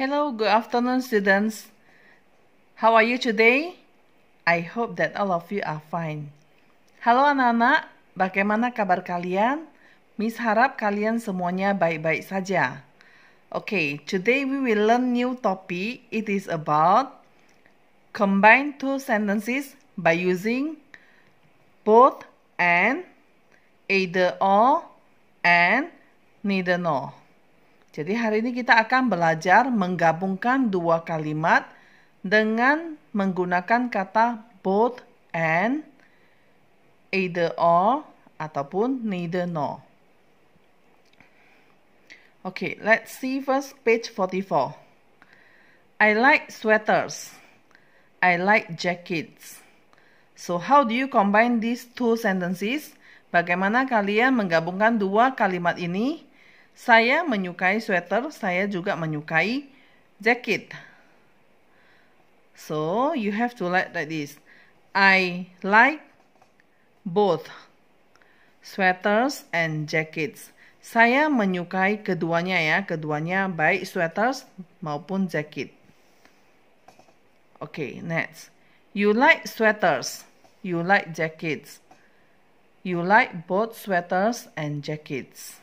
Hello, good afternoon, students. How are you today? I hope that all of you are fine. Halo anak-anak, bagaimana kabar kalian? Miss harap kalian semuanya baik-baik saja. Okay, today we will learn new topic. It is about combine two sentences by using both and, either or, and neither nor. Jadi hari ini kita akan belajar menggabungkan dua kalimat dengan menggunakan kata both and either or ataupun neither nor. Okay, let's see first page 44. I like sweaters. I like jackets. So how do you combine these two sentences? Bagaimana kalian menggabungkan dua kalimat ini? Saya menyukai sweater, saya juga menyukai jacket. So, you have to like like this. I like both sweaters and jackets. Saya menyukai keduanya ya, keduanya baik sweaters maupun jacket. Oke, okay, next. You like sweaters, you like jackets. You like both sweaters and jackets.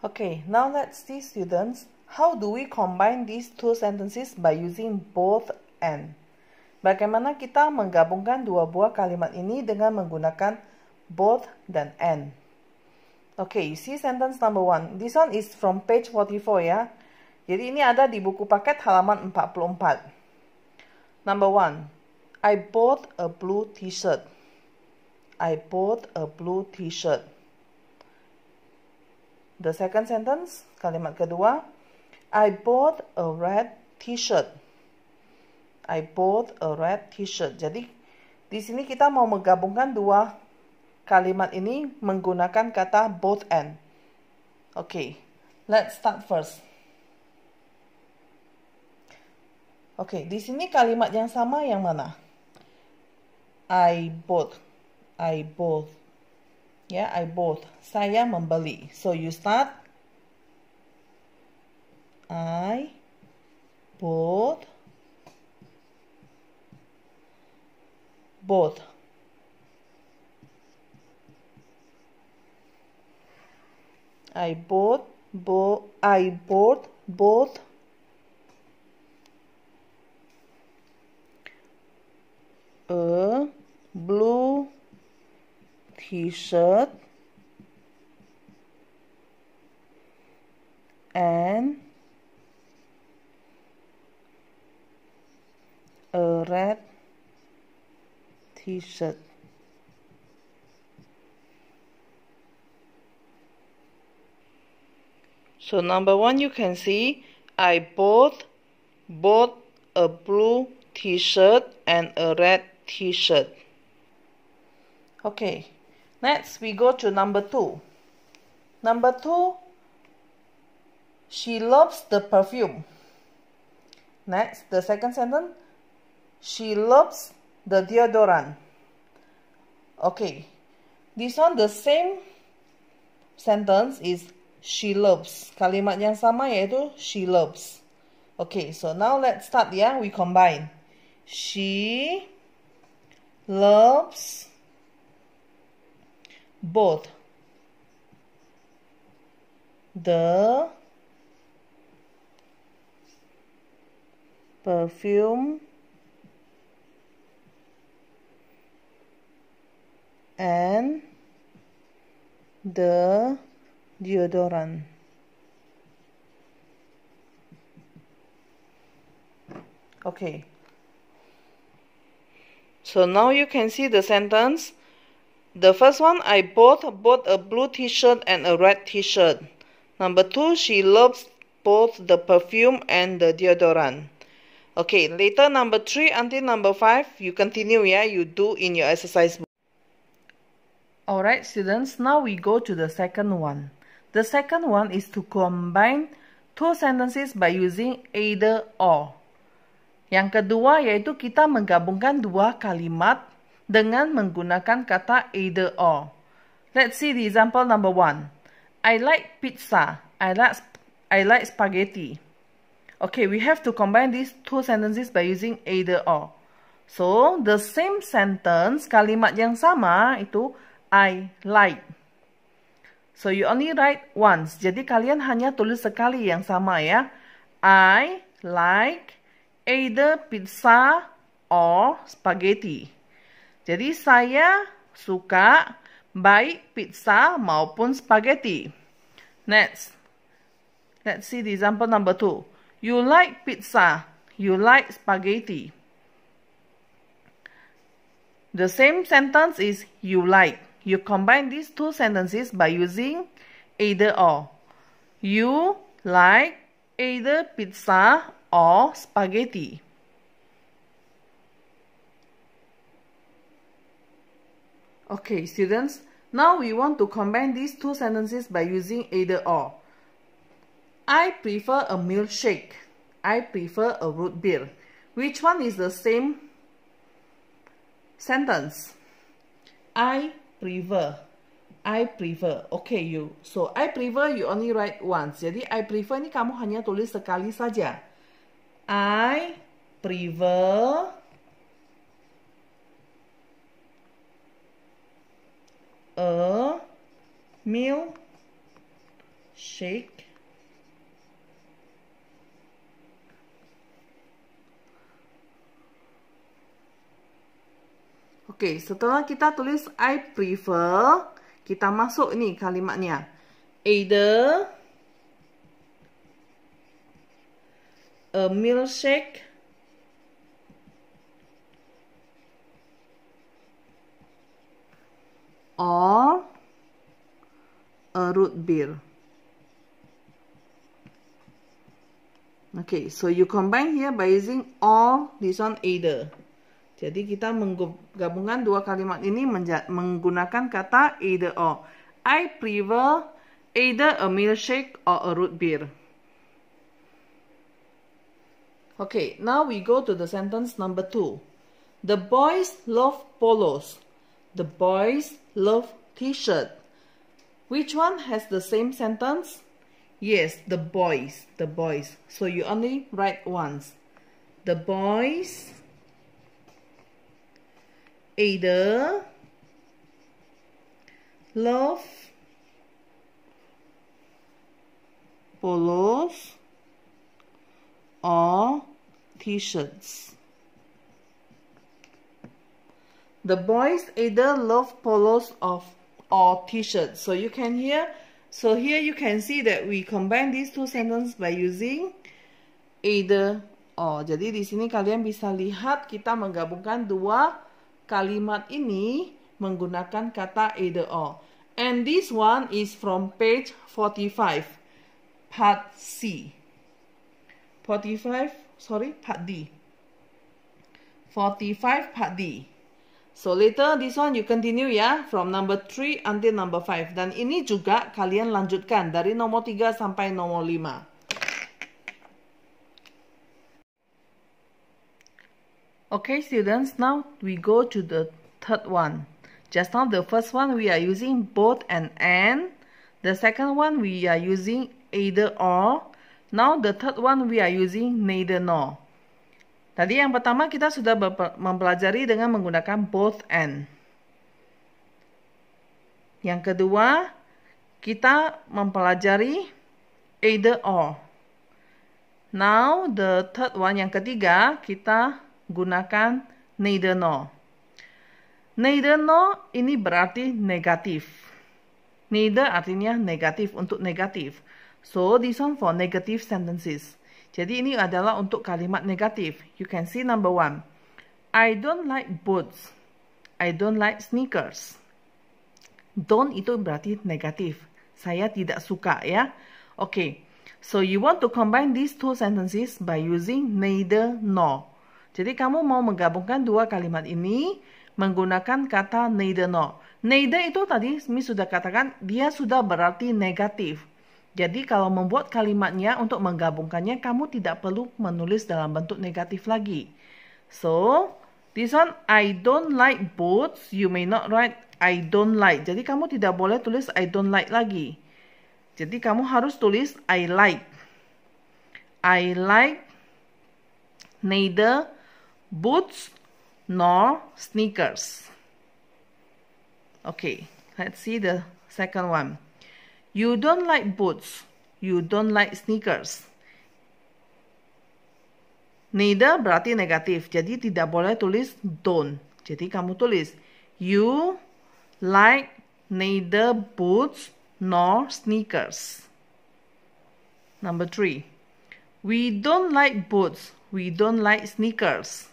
Okay, now let's see students, how do we combine these two sentences by using both and? Bagaimana kita menggabungkan dua buah kalimat ini dengan menggunakan both dan and? Okay, you see sentence number one. This one is from page 44 ya. Jadi ini ada di buku paket halaman 44. Number one, I bought a blue t-shirt. I bought a blue t-shirt. The second sentence, kalimat kedua, I bought a red t-shirt. I bought a red t-shirt. Jadi di sini kita mau menggabungkan dua kalimat ini menggunakan kata both and. Oke, okay, let's start first. Oke, okay, di sini kalimat yang sama yang mana? I bought. I bought. Yeah, I both. Saya membeli. So you start. I bought both. I bought bo I bought both t-shirt and a red t-shirt so number one you can see I bought bought a blue t-shirt and a red t-shirt okay Next, we go to number two. Number two, she loves the perfume. Next, the second sentence, she loves the deodorant. Okay, this one the same sentence is she loves. Kalimat yang sama yaitu she loves. Okay, so now let's start yeah. We combine. She loves both the perfume and the deodorant. Okay. So now you can see the sentence the first one I bought both a blue t-shirt and a red t-shirt. Number two, she loves both the perfume and the deodorant. Okay, later number three until number five, you continue, yeah, you do in your exercise book. Alright students, now we go to the second one. The second one is to combine two sentences by using either or. Yang kedua yaitu kita menggabungkan dua kalimat dengan menggunakan kata either or. Let's see the example number one. I like pizza. I like I like spaghetti. Okay, we have to combine these two sentences by using either or. So, the same sentence, kalimat yang sama itu I like. So, you only write once. Jadi, kalian hanya tulis sekali yang sama ya. I like either pizza or spaghetti. Jadi saya suka baik pizza maupun spaghetti. Next. Let's see the example number two. You like pizza. You like spaghetti. The same sentence is you like. You combine these two sentences by using either or. You like either pizza or spaghetti. Okay, students, now we want to combine these two sentences by using either or. I prefer a milkshake. I prefer a root beer. Which one is the same sentence? I prefer. I prefer. Okay, you. So, I prefer you only write once. Jadi, I prefer ni kamu hanya tulis sekali saja. I prefer a meal shake Oke, okay, setelah kita tulis I prefer, kita masuk ini kalimatnya. Either a milkshake or a root beer. Okay, so you combine here by using or this one either. Jadi kita menggabungkan dua kalimat ini menggunakan kata either or. I prefer either a milkshake or a root beer. Okay, now we go to the sentence number two. The boys love polos. The boys love t-shirt. Which one has the same sentence? Yes, the boys, the boys. So you only write once. The boys either love polos or t-shirts. The boys either love polos of, or t-shirts. So you can hear, so here you can see that we combine these two sentences by using either or. Oh, jadi di sini kalian bisa lihat kita menggabungkan dua kalimat ini menggunakan kata either or. And this one is from page 45, part C. 45, sorry, part D. 45 part D. So later this one you continue ya from number 3 until number 5 dan ini juga kalian lanjutkan dari nomor 3 sampai nomor 5. Okay students, now we go to the third one. Just now the first one we are using both and and. The second one we are using either or. Now the third one we are using neither nor. Tadi yang pertama kita sudah mempelajari dengan menggunakan both and. Yang kedua, kita mempelajari either or. Now, the third one, yang ketiga, kita gunakan neither nor. Neither nor ini berarti negatif. Neither artinya negatif untuk negatif. So, this one for negative sentences. Jadi ini adalah untuk kalimat negatif. You can see number one. I don't like boots. I don't like sneakers. Don't itu berarti negatif. Saya tidak suka ya. Oke. Okay. So you want to combine these two sentences by using neither nor. Jadi kamu mau menggabungkan dua kalimat ini menggunakan kata neither nor. Neither itu tadi Miss sudah katakan dia sudah berarti negatif. Jadi kalau membuat kalimatnya untuk menggabungkannya, kamu tidak perlu menulis dalam bentuk negatif lagi. So, this one, I don't like boots. You may not write I don't like. Jadi kamu tidak boleh tulis I don't like lagi. Jadi kamu harus tulis I like. I like neither boots nor sneakers. Okay, let's see the second one. You don't like boots. You don't like sneakers. Neither berarti negatif. Jadi tidak boleh tulis don't. Jadi kamu tulis you like neither boots nor sneakers. Number three. We don't like boots. We don't like sneakers.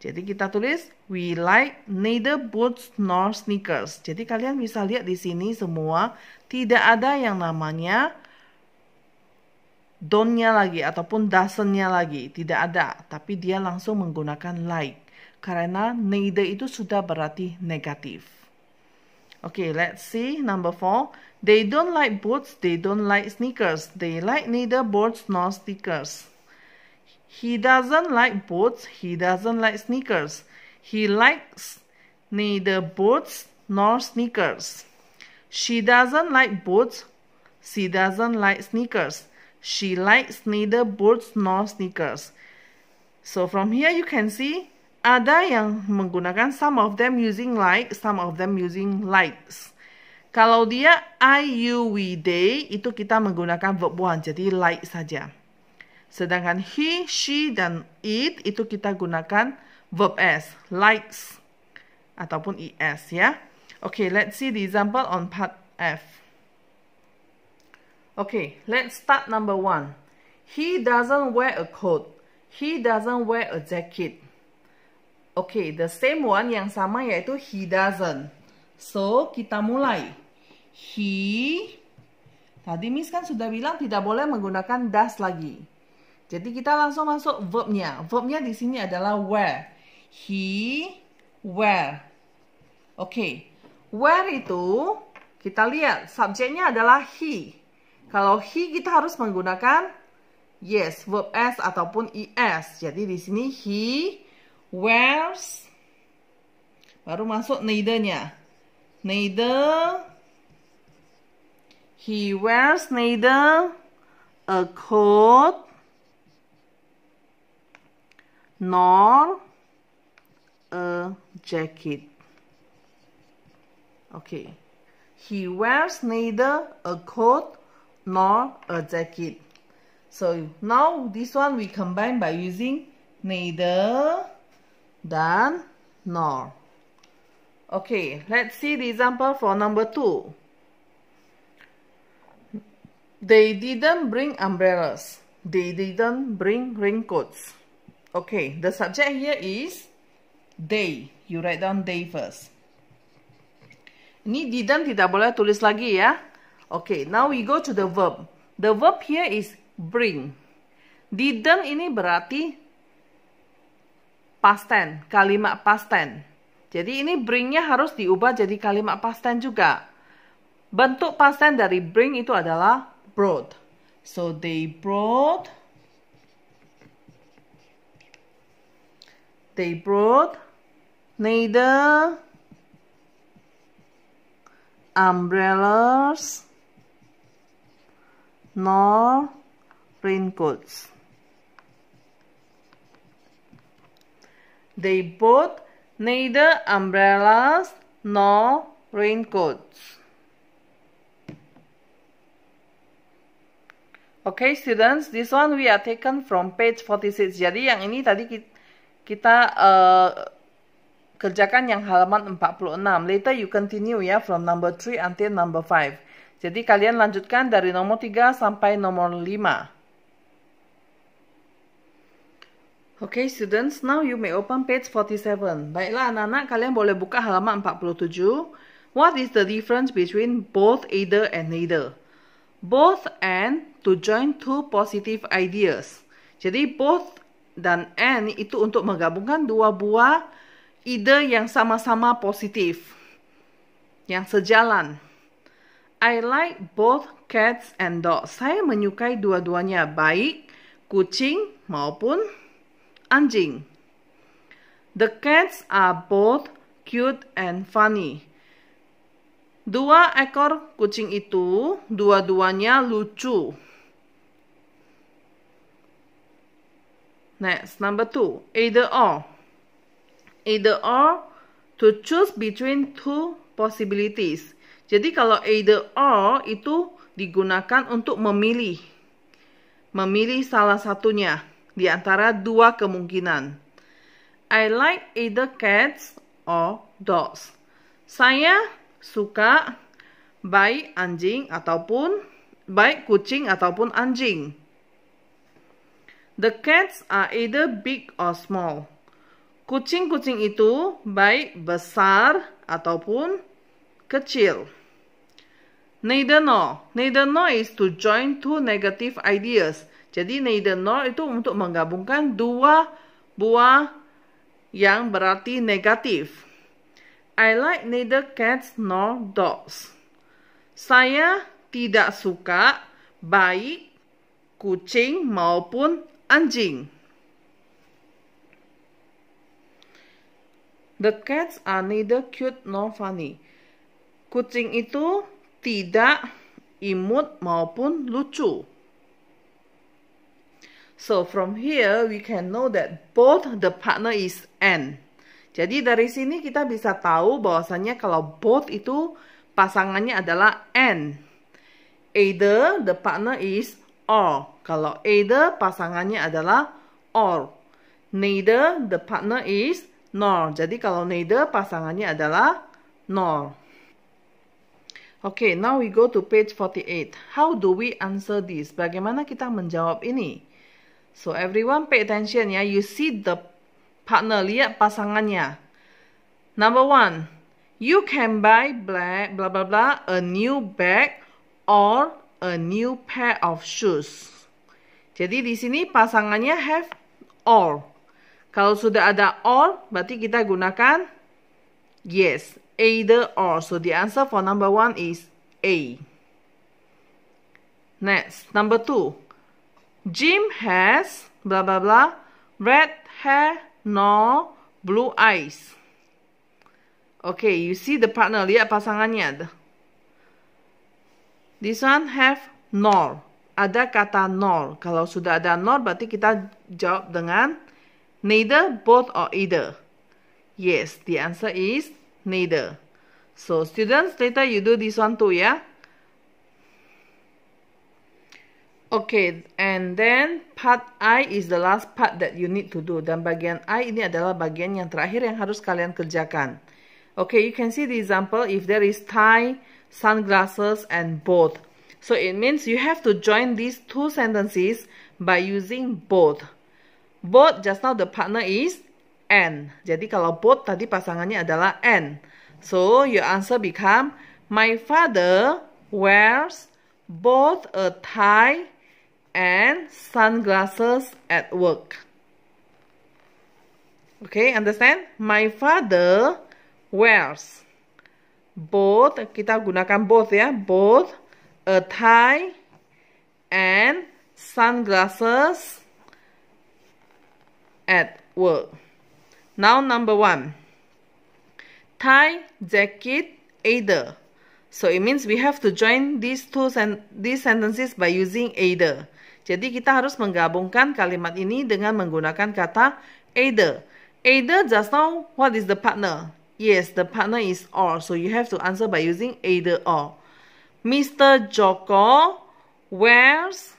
Jadi kita tulis we like neither boots nor sneakers. Jadi kalian bisa lihat di sini semua tidak ada yang namanya donnya lagi ataupun doesn't-nya lagi, tidak ada. Tapi dia langsung menggunakan like karena neither itu sudah berarti negatif. Oke, okay, let's see number four. They don't like boots, they don't like sneakers. They like neither boots nor sneakers. He doesn't like boats. He doesn't like sneakers. He likes neither boats nor sneakers. She doesn't like boats. She doesn't like sneakers. She likes neither boats nor sneakers. So from here you can see ada yang menggunakan some of them using like, some of them using likes. Kalau dia I, you, we, they itu kita menggunakan verb one jadi like saja. Sedangkan he, she, dan it itu kita gunakan verb s, likes ataupun es ya. Okay, let's see the example on part F. Okay, let's start number one. He doesn't wear a coat. He doesn't wear a jacket. Okay, the same one yang sama yaitu he doesn't. So, kita mulai. He, tadi Miss kan sudah bilang tidak boleh menggunakan does lagi. Jadi kita langsung masuk verbnya. Verbnya di sini adalah where. He where. Oke. Okay. Where itu kita lihat subjeknya adalah he. Kalau he kita harus menggunakan yes, verb s ataupun es. Jadi di sini he wears baru masuk neither-nya. Neither he wears neither a coat nor a jacket. Okay. He wears neither a coat nor a jacket. So now this one we combine by using neither than nor. Okay, let's see the example for number two. They didn't bring umbrellas. They didn't bring raincoats. Okay, the subject here is they. You write down they first. Ini didn't tidak boleh tulis lagi ya. Okay, now we go to the verb. The verb here is bring. Didn't ini berarti past tense, kalimat past tense. Jadi ini bringnya harus diubah jadi kalimat past tense juga. Bentuk past tense dari bring itu adalah brought. So they brought they brought neither umbrellas nor raincoats. They bought neither umbrellas nor raincoats. Okay students, this one we are taken from page 46. Jadi yang ini tadi kita kita uh, kerjakan yang halaman 46. Later you continue ya from number 3 until number 5. Jadi kalian lanjutkan dari nomor 3 sampai nomor 5. Oke okay, students, now you may open page 47. Baiklah anak-anak, kalian boleh buka halaman 47. What is the difference between both either and neither? Both and to join two positive ideas. Jadi both dan n itu untuk menggabungkan dua buah ide yang sama-sama positif, yang sejalan. I like both cats and dogs. Saya menyukai dua-duanya, baik kucing maupun anjing. The cats are both cute and funny. Dua ekor kucing itu dua-duanya lucu Next, number two, either or. Either or, to choose between two possibilities. Jadi kalau either or itu digunakan untuk memilih. Memilih salah satunya di antara dua kemungkinan. I like either cats or dogs. Saya suka baik anjing ataupun baik kucing ataupun anjing. The cats are either big or small. Kucing-kucing itu baik besar ataupun kecil. Neither nor. Neither nor is to join two negative ideas. Jadi neither nor itu untuk menggabungkan dua buah yang berarti negatif. I like neither cats nor dogs. Saya tidak suka baik kucing maupun anjing. The cats are neither cute nor funny. Kucing itu tidak imut maupun lucu. So from here we can know that both the partner is N. Jadi dari sini kita bisa tahu bahwasannya kalau both itu pasangannya adalah N. Either the partner is or. Kalau either pasangannya adalah or. Neither the partner is nor. Jadi kalau neither pasangannya adalah nor. Okay, now we go to page 48. How do we answer this? Bagaimana kita menjawab ini? So everyone pay attention ya. You see the partner, lihat pasangannya. Number one, you can buy black, blah blah blah, a new bag or a new pair of shoes. Jadi di sini pasangannya have all. Kalau sudah ada all, berarti kita gunakan yes, either or. So the answer for number one is A. Next, number two. Jim has blah blah blah red hair no blue eyes. Okay, you see the partner, lihat pasangannya. This one have nor. Ada kata nor. Kalau sudah ada nor berarti kita jawab dengan neither, both or either. Yes, the answer is neither. So students, later you do this one too, ya. Yeah? Okay, and then part I is the last part that you need to do. Dan bagian I ini adalah bagian yang terakhir yang harus kalian kerjakan. Okay, you can see the example if there is tie sunglasses, and both. So it means you have to join these two sentences by using both. Both, just now the partner is and. Jadi kalau both tadi pasangannya adalah and. So your answer become, my father wears both a tie and sunglasses at work. Okay, understand? My father wears both kita gunakan both ya both a tie and sunglasses at work now number one tie jacket either so it means we have to join these two sen these sentences by using either jadi kita harus menggabungkan kalimat ini dengan menggunakan kata either either just now what is the partner Yes, the partner is or, so you have to answer by using either or. Mr. Joko wears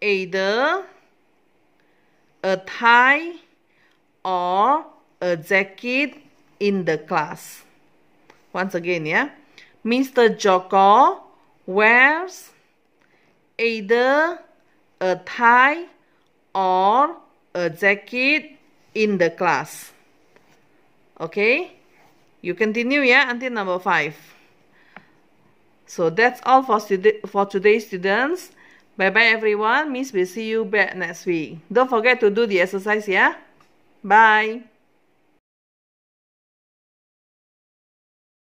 either a tie or a jacket in the class. Once again, yeah. Mr. Joko wears either a tie or a jacket in the class. Okay? You continue, yeah, until number 5. So that's all for, for today, students. Bye-bye, everyone. Miss will see you back next week. Don't forget to do the exercise, yeah? Bye.